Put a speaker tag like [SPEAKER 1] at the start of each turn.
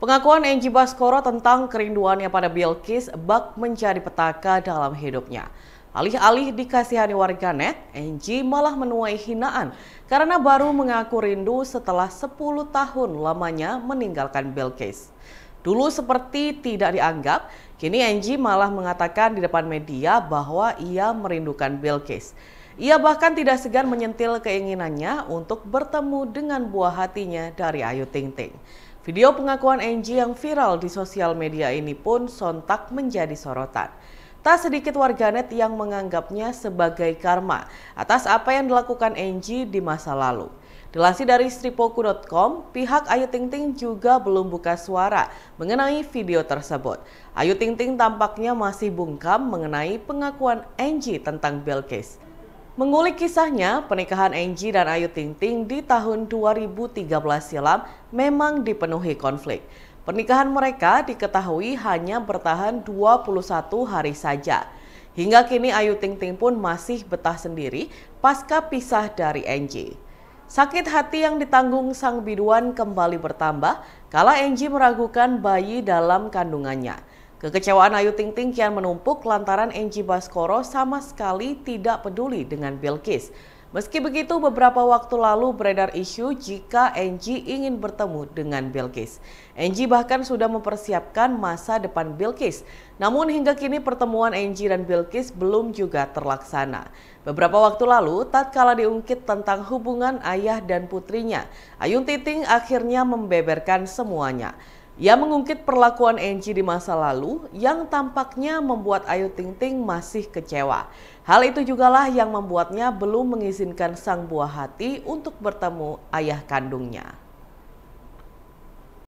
[SPEAKER 1] Pengakuan Angie Baskoro tentang kerinduannya pada Bilkis bak menjadi petaka dalam hidupnya. Alih-alih dikasihani warganet, Angie malah menuai hinaan karena baru mengaku rindu setelah 10 tahun lamanya meninggalkan Bilkis. Dulu seperti tidak dianggap, kini Angie malah mengatakan di depan media bahwa ia merindukan Bilkis. Ia bahkan tidak segan menyentil keinginannya untuk bertemu dengan buah hatinya dari Ayu Ting Ting. Video pengakuan Angie yang viral di sosial media ini pun sontak menjadi sorotan. Tak sedikit warganet yang menganggapnya sebagai karma atas apa yang dilakukan Angie di masa lalu. Dilansir dari stripoku.com, pihak Ayu Ting Ting juga belum buka suara mengenai video tersebut. Ayu Ting Ting tampaknya masih bungkam mengenai pengakuan Angie tentang Bill Case. Mengulik kisahnya, pernikahan Angie dan Ayu Ting Ting di tahun 2013 silam memang dipenuhi konflik. Pernikahan mereka diketahui hanya bertahan 21 hari saja. Hingga kini Ayu Ting Ting pun masih betah sendiri pasca pisah dari Angie. Sakit hati yang ditanggung sang biduan kembali bertambah kala Angie meragukan bayi dalam kandungannya. Kekecewaan Ayu Ting Ting kian menumpuk lantaran Enji Baskoro sama sekali tidak peduli dengan Bilkis. Meski begitu, beberapa waktu lalu beredar isu jika Enji ingin bertemu dengan Bilkis. Enji bahkan sudah mempersiapkan masa depan Bilkis. Namun hingga kini pertemuan Enji dan Bilkis belum juga terlaksana. Beberapa waktu lalu, tatkala diungkit tentang hubungan ayah dan putrinya, Ayu Ting Ting akhirnya membeberkan semuanya. Ia mengungkit perlakuan Angie di masa lalu yang tampaknya membuat Ayu Ting Ting masih kecewa. Hal itu jugalah yang membuatnya belum mengizinkan sang buah hati untuk bertemu ayah kandungnya.